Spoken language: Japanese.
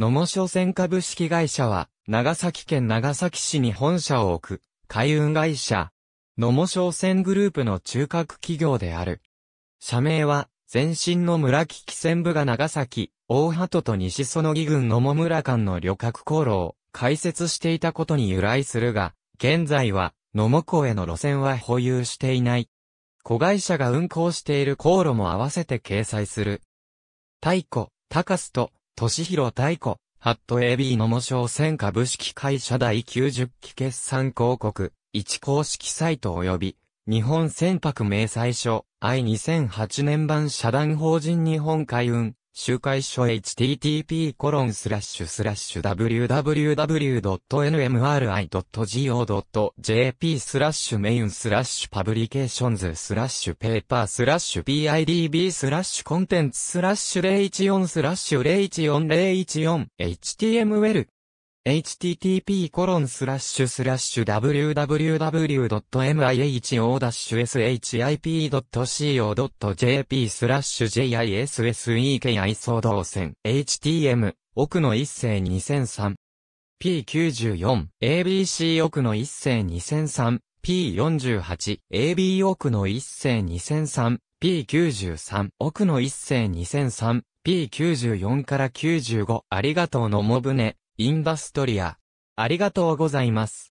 野茂商船株式会社は、長崎県長崎市に本社を置く、海運会社。野茂商船グループの中核企業である。社名は、前身の村木汽船部が長崎、大鳩と西園木郡野茂村間の旅客航路を開設していたことに由来するが、現在は、野茂港への路線は保有していない。子会社が運航している航路も合わせて掲載する。太古、高須と俊弘太鼓、ハット AB のも商船株式会社第90期決算広告、1公式サイト及び、日本船舶明細書、I2008 年版社団法人日本海運、集会所 http://www.nmri.go.jp スラッシュメインスラッシュパブリケーションズスラッシュペーパースラッシュ PIDB スラッシュコンテンツスラッシュ014スラッシュ01401 HTML http://www.miho-ship.co.jp スラッシュ jissek i 相動線 htm 奥の一世2003 P94、ABC 奥の一世2003、P48、AB 奥の一世2003、P93、奥の一世2003、P94 から95、ありがとうのもぶね、インバストリア。ありがとうございます。